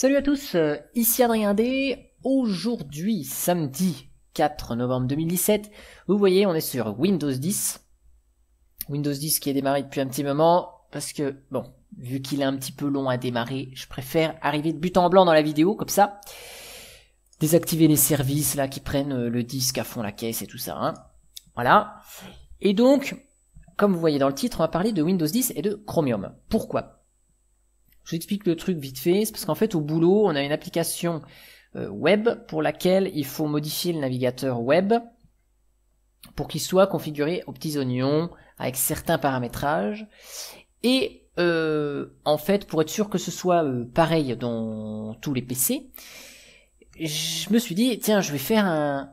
Salut à tous, euh, ici Adrien D. Aujourd'hui, samedi 4 novembre 2017, vous voyez, on est sur Windows 10. Windows 10 qui est démarré depuis un petit moment, parce que, bon, vu qu'il est un petit peu long à démarrer, je préfère arriver de but en blanc dans la vidéo, comme ça. Désactiver les services, là, qui prennent euh, le disque à fond la caisse et tout ça, hein. Voilà. Et donc, comme vous voyez dans le titre, on va parler de Windows 10 et de Chromium. Pourquoi je vous explique le truc vite fait. C'est parce qu'en fait, au boulot, on a une application euh, web pour laquelle il faut modifier le navigateur web pour qu'il soit configuré aux petits oignons avec certains paramétrages. Et euh, en fait, pour être sûr que ce soit euh, pareil dans tous les PC, je me suis dit, tiens, je vais faire un,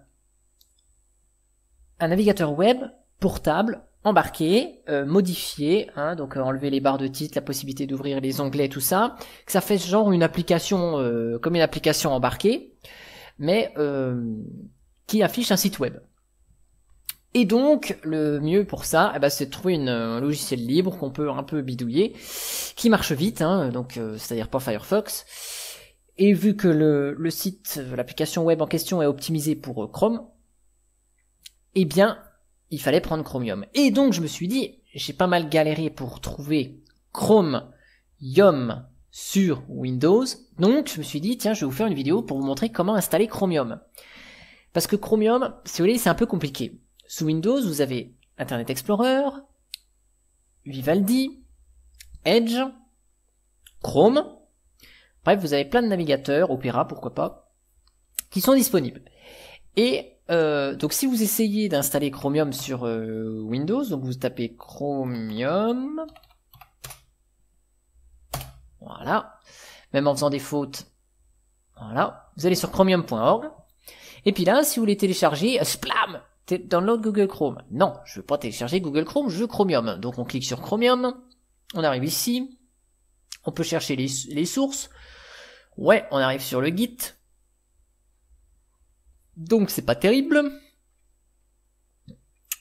un navigateur web portable embarquer, euh, modifier, hein, donc euh, enlever les barres de titre, la possibilité d'ouvrir les onglets, tout ça, que ça fait genre une application euh, comme une application embarquée, mais qui affiche un site web. Et donc le mieux pour ça, eh ben, c'est de trouver une, un logiciel libre qu'on peut un peu bidouiller, qui marche vite, hein, donc c'est-à-dire pas Firefox. Et vu que le, le site, l'application web en question est optimisée pour Chrome, eh bien il fallait prendre Chromium. Et donc je me suis dit, j'ai pas mal galéré pour trouver chrome Chromium sur Windows. Donc je me suis dit, tiens, je vais vous faire une vidéo pour vous montrer comment installer Chromium. Parce que Chromium, si vous voulez, c'est un peu compliqué. Sous Windows, vous avez Internet Explorer, Vivaldi, Edge, Chrome. Bref, vous avez plein de navigateurs, Opera, pourquoi pas, qui sont disponibles. Et euh, donc si vous essayez d'installer Chromium sur euh, Windows, donc vous tapez Chromium. Voilà. Même en faisant des fautes. Voilà. Vous allez sur chromium.org. Et puis là, si vous voulez télécharger, euh, splam Download Google Chrome. Non, je veux pas télécharger Google Chrome, je veux Chromium. Donc on clique sur Chromium. On arrive ici. On peut chercher les, les sources. Ouais, on arrive sur le Git. Donc c'est pas terrible.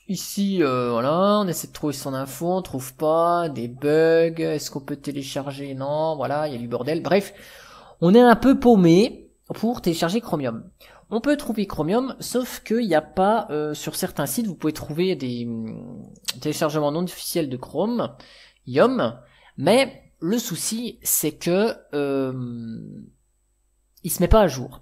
Ici, euh, voilà, on essaie de trouver son info, on trouve pas, des bugs, est-ce qu'on peut télécharger Non, voilà, il y a du bordel. Bref, on est un peu paumé pour télécharger Chromium. On peut trouver Chromium, sauf qu'il n'y a pas, euh, sur certains sites, vous pouvez trouver des mm, téléchargements non officiels de Chrome, mais le souci, c'est que euh, il se met pas à jour.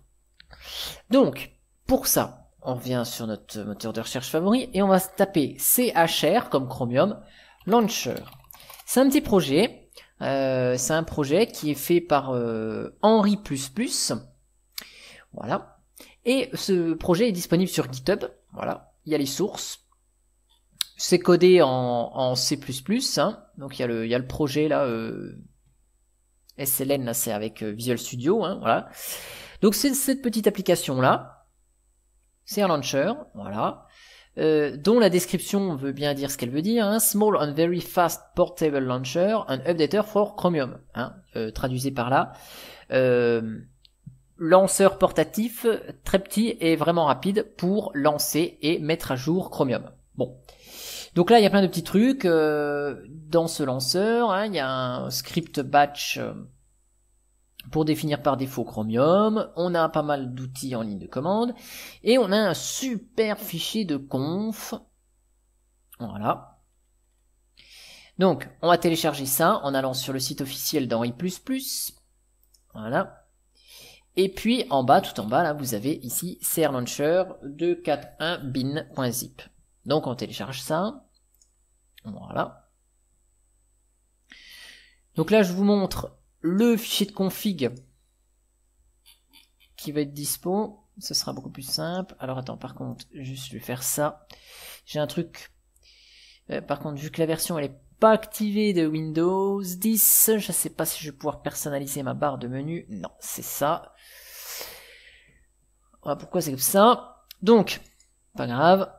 Donc, pour ça, on revient sur notre moteur de recherche favori et on va taper CHR comme Chromium Launcher. C'est un petit projet. Euh, c'est un projet qui est fait par euh, Henri++. Voilà. Et ce projet est disponible sur GitHub. Voilà. Il y a les sources. C'est codé en, C++. Hein. Donc il y, a le, projet là. Euh, SLN c'est avec euh, Visual Studio. Hein. voilà. Donc c'est cette petite application là c'est un launcher, voilà, euh, dont la description veut bien dire ce qu'elle veut dire, hein, Small and Very Fast Portable Launcher, an updater for Chromium, hein, euh, traduisez par là. Euh, lanceur portatif très petit et vraiment rapide pour lancer et mettre à jour Chromium. Bon. Donc là, il y a plein de petits trucs dans ce lanceur. Hein, il y a un script batch pour définir par défaut Chromium, on a pas mal d'outils en ligne de commande, et on a un super fichier de conf. Voilà. Donc, on va télécharger ça en allant sur le site officiel d'Henri++. Voilà. Et puis, en bas, tout en bas, là, vous avez ici CR Launcher 241bin.zip. Donc, on télécharge ça. Voilà. Donc là, je vous montre le fichier de config qui va être dispo. Ce sera beaucoup plus simple. Alors attends, par contre, juste je vais faire ça. J'ai un truc. Euh, par contre, vu que la version elle est pas activée de Windows 10, je ne sais pas si je vais pouvoir personnaliser ma barre de menu. Non, c'est ça. pourquoi c'est comme ça. Donc, pas grave.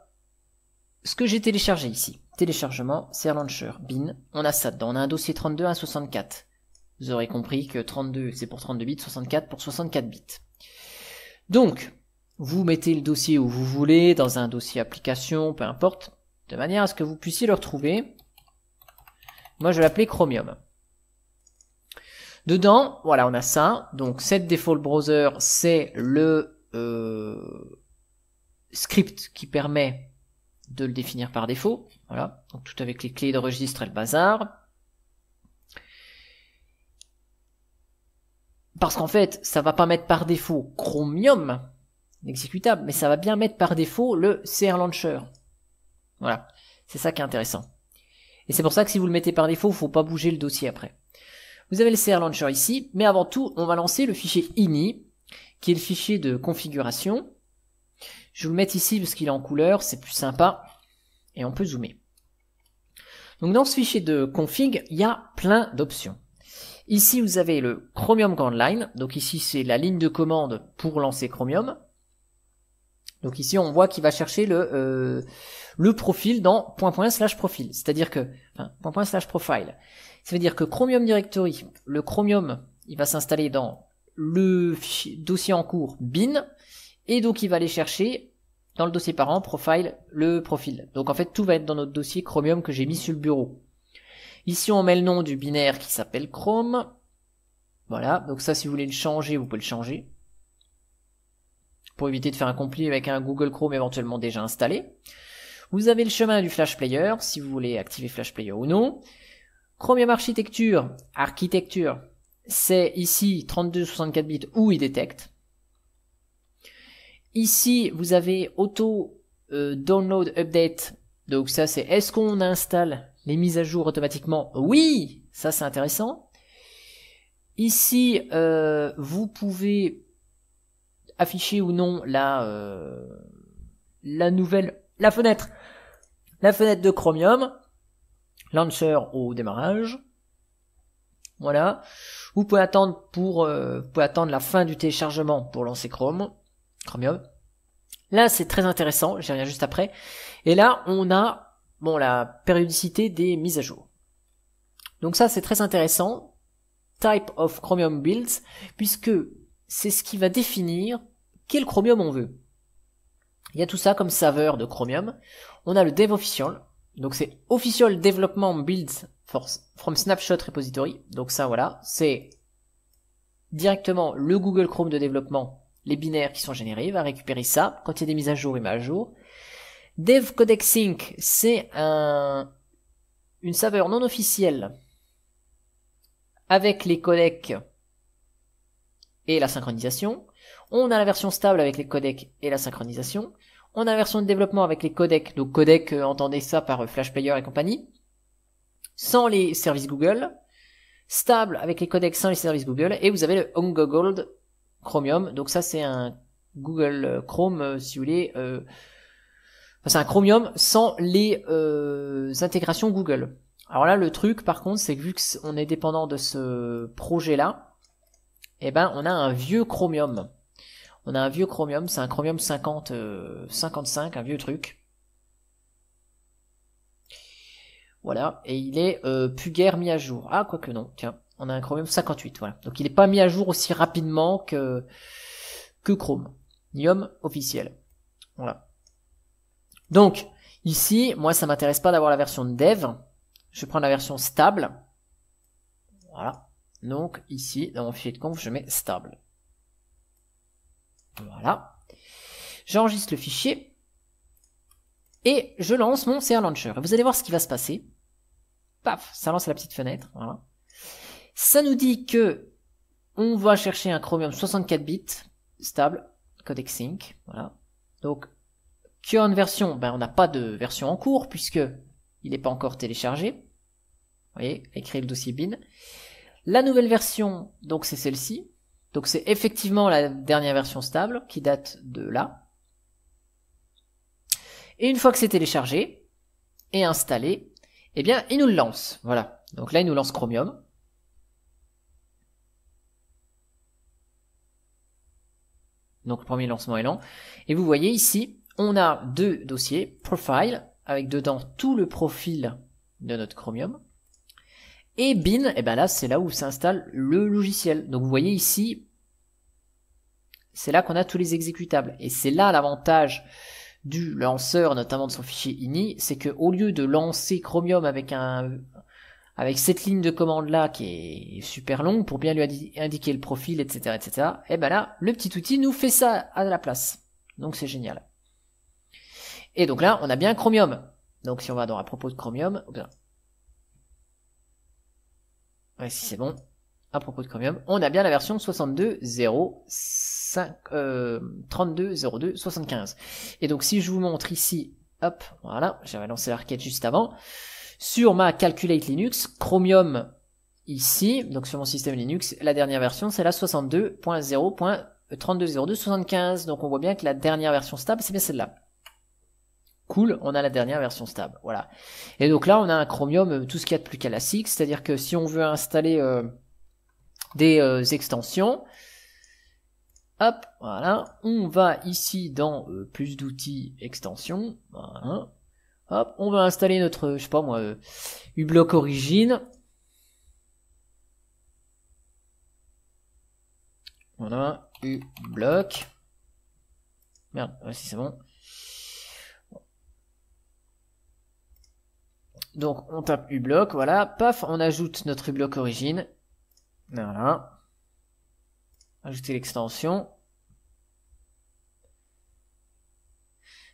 Ce que j'ai téléchargé ici, téléchargement, c'est Launcher, bin. On a ça dedans. On a un dossier 32 à 64. Vous aurez compris que 32 c'est pour 32 bits, 64 pour 64 bits. Donc, vous mettez le dossier où vous voulez, dans un dossier application, peu importe, de manière à ce que vous puissiez le retrouver. Moi, je vais l'appeler Chromium. Dedans, voilà, on a ça. Donc, cette default browser, c'est le euh, script qui permet de le définir par défaut. Voilà, donc tout avec les clés de registre et le bazar. Parce qu'en fait, ça va pas mettre par défaut Chromium, l'exécutable, mais ça va bien mettre par défaut le CR Launcher. Voilà. C'est ça qui est intéressant. Et c'est pour ça que si vous le mettez par défaut, faut pas bouger le dossier après. Vous avez le CR Launcher ici, mais avant tout, on va lancer le fichier ini, qui est le fichier de configuration. Je vais vous le mettre ici parce qu'il est en couleur, c'est plus sympa. Et on peut zoomer. Donc dans ce fichier de config, il y a plein d'options. Ici, vous avez le Chromium Command Line. Donc ici, c'est la ligne de commande pour lancer Chromium. Donc ici, on voit qu'il va chercher le, euh, le profil dans point slash profil. C'est-à-dire que, slash profile. Ça veut dire que Chromium Directory, le Chromium, il va s'installer dans le dossier en cours bin. Et donc, il va aller chercher dans le dossier parent, profile, le profil. Donc en fait, tout va être dans notre dossier Chromium que j'ai mis sur le bureau. Ici, on met le nom du binaire qui s'appelle Chrome. Voilà, donc ça, si vous voulez le changer, vous pouvez le changer. Pour éviter de faire un compli avec un Google Chrome éventuellement déjà installé. Vous avez le chemin du Flash Player, si vous voulez activer Flash Player ou non. Chromium Architecture, architecture, c'est ici 32, 64 bits où il détecte. Ici, vous avez Auto euh, Download Update. Donc ça, c'est est-ce qu'on installe les mises à jour automatiquement, oui, ça c'est intéressant. Ici, euh, vous pouvez afficher ou non la, euh, la nouvelle, la fenêtre, la fenêtre de Chromium, launcher au démarrage. Voilà. Vous pouvez attendre pour, euh, attendre la fin du téléchargement pour lancer Chrome, Chromium. Là, c'est très intéressant. J'y reviens juste après. Et là, on a bon, la périodicité des mises à jour. Donc ça, c'est très intéressant. Type of Chromium Builds, puisque c'est ce qui va définir quel Chromium on veut. Il y a tout ça comme saveur de Chromium. On a le dev official. Donc c'est official development builds from snapshot repository. Donc ça voilà, c'est directement le Google Chrome de développement, les binaires qui sont générés, il va récupérer ça. Quand il y a des mises à jour, il met à jour. Dev Codex c'est un, une saveur non officielle avec les codecs et la synchronisation. On a la version stable avec les codecs et la synchronisation. On a la version de développement avec les codecs. Donc codecs, euh, entendez ça par euh, Flash Player et compagnie. Sans les services Google. Stable avec les codecs sans les services Google. Et vous avez le Gold Chromium. Donc ça c'est un Google euh, Chrome, si vous voulez, c'est un Chromium sans les euh, intégrations Google. Alors là, le truc, par contre, c'est que vu qu'on est dépendant de ce projet-là, eh ben, on a un vieux Chromium. On a un vieux Chromium, c'est un Chromium 50, 55, euh, un vieux truc. Voilà, et il est euh, plus guère mis à jour. Ah, que non, tiens, on a un Chromium 58, voilà. Donc il n'est pas mis à jour aussi rapidement que, que Chrome, Nium officiel. Voilà. Donc, ici, moi, ça m'intéresse pas d'avoir la version dev. Je prends la version stable. Voilà. Donc, ici, dans mon fichier de conf, je mets stable. Voilà. J'enregistre le fichier. Et je lance mon CR Launcher. Et vous allez voir ce qui va se passer. Paf, ça lance la petite fenêtre. Voilà. Ça nous dit que on va chercher un Chromium 64 bits stable, codec sync. Voilà. Donc Current version, ben on n'a pas de version en cours puisque il n'est pas encore téléchargé. Vous voyez, écrire le dossier bin. La nouvelle version, donc c'est celle-ci. Donc c'est effectivement la dernière version stable qui date de là. Et une fois que c'est téléchargé et installé, eh bien il nous le lance. Voilà. Donc là il nous lance Chromium. Donc le premier lancement est lent. Et vous voyez ici, on a deux dossiers, profile, avec dedans tout le profil de notre Chromium. Et bin, et eh ben là, c'est là où s'installe le logiciel. Donc vous voyez ici, c'est là qu'on a tous les exécutables. Et c'est là l'avantage du lanceur, notamment de son fichier ini, c'est que au lieu de lancer Chromium avec un avec cette ligne de commande là qui est super longue pour bien lui indiquer le profil, etc., etc. Et eh ben là, le petit outil nous fait ça à la place. Donc c'est génial. Et donc là, on a bien Chromium. Donc si on va dans à propos de Chromium, si c'est bon, à propos de Chromium, on a bien la version 62.0.5, euh, 32.02.75. Et donc si je vous montre ici, hop, voilà, j'avais lancé la juste avant, sur ma Calculate Linux, Chromium ici, donc sur mon système Linux, la dernière version c'est la 62.0.32.02.75, euh, donc on voit bien que la dernière version stable c'est bien celle-là cool, on a la dernière version stable. Voilà. Et donc là, on a un Chromium, euh, tout ce qu'il y a de plus classique, c'est-à-dire que si on veut installer euh, des euh, extensions, hop, voilà, on va ici dans plus d'outils, extensions, voilà. hop, on va installer notre, je sais pas moi, uBlock Origin. Voilà, uBlock. Merde, ouais, ah, c'est bon. Donc on tape uBlock, voilà, paf, on ajoute notre uBlock origine. Voilà. Ajouter l'extension.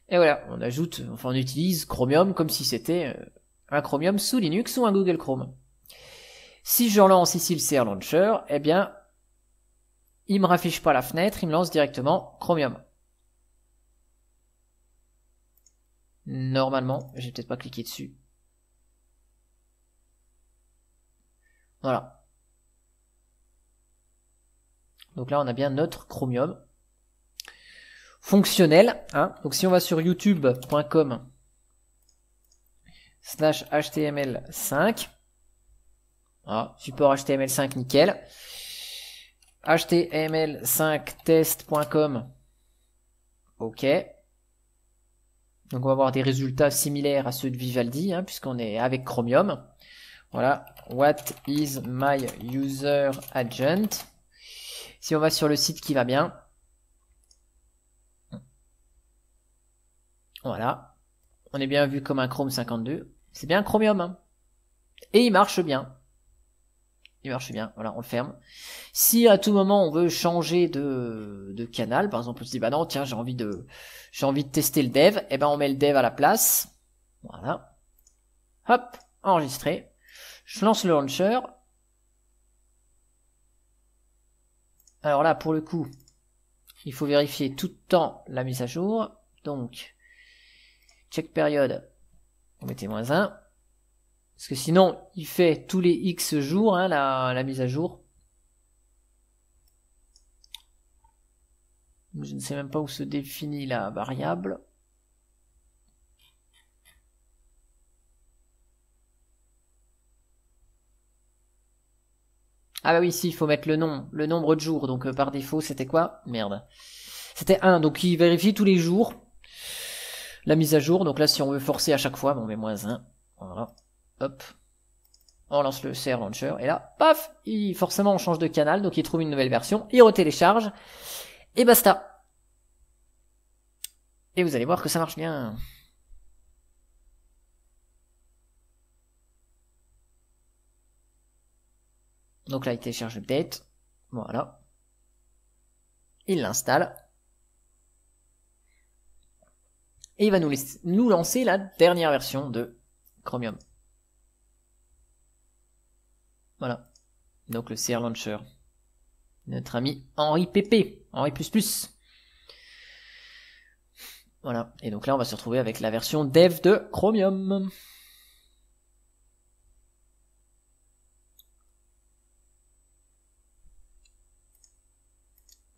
Et voilà, on ajoute, enfin on utilise Chromium comme si c'était euh, un Chromium sous Linux ou un Google Chrome. Si je relance ici le CR Launcher, eh bien, il me raffiche pas la fenêtre, il me lance directement Chromium. Normalement, j'ai peut-être pas cliqué dessus. Voilà. Donc là, on a bien notre Chromium fonctionnel. Hein. Donc si on va sur youtube.com slash html5, ah, support html5 nickel, html5 test.com, ok. Donc on va avoir des résultats similaires à ceux de Vivaldi, hein, puisqu'on est avec Chromium. Voilà, what is my user agent Si on va sur le site qui va bien. Voilà. On est bien vu comme un Chrome 52. C'est bien Chromium. Hein Et il marche bien. Il marche bien. Voilà, on le ferme. Si à tout moment on veut changer de, canal, par exemple, on se dit bah non, tiens, j'ai envie de j'ai envie de tester le dev, et eh ben on met le dev à la place. Voilà. Hop, enregistré. Je lance le launcher. Alors là, pour le coup, il faut vérifier tout le temps la mise à jour. Donc, check période, on mettez moins 1. Parce que sinon, il fait tous les X jours hein, la, mise à jour. Je ne sais même pas où se définit la variable. Ah bah oui, si, il faut mettre le nom, le nombre de jours. Donc euh, par défaut, c'était quoi Merde. C'était 1, donc il vérifie tous les jours la mise à jour. Donc là, si on veut forcer à chaque fois, on met moins 1. Voilà. Hop. On lance le CR Launcher. Et là, paf il, Forcément, on change de canal. Donc il trouve une nouvelle version. Il re-télécharge, Et basta. Et vous allez voir que ça marche bien. Donc là, il télécharge update. Voilà. Il l'installe. Et il va nous, nous lancer la dernière version de Chromium. Voilà. Donc le CR Launcher. Notre ami Henri PP. Henri++. Voilà. Et donc là, on va se retrouver avec la version dev de Chromium.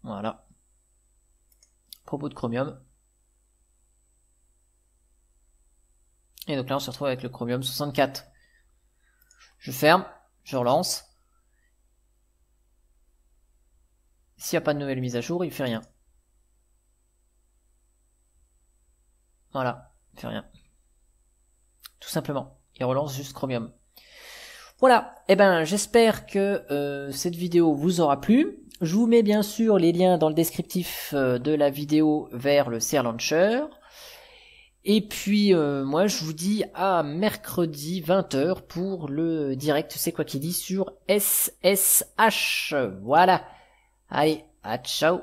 Voilà. Propos de Chromium. Et donc là, on se retrouve avec le Chromium 64. Je ferme, je relance. S'il n'y a pas de nouvelle mise à jour, il fait rien. Voilà, il fait rien. Tout simplement. Il relance juste Chromium. Voilà, et eh ben j'espère que euh, cette vidéo vous aura plu. Je vous mets bien sûr les liens dans le descriptif euh, de la vidéo vers le Ser Et puis euh, moi je vous dis à mercredi 20h pour le direct C'est quoi qui dit sur SSH. Voilà. Allez, à ciao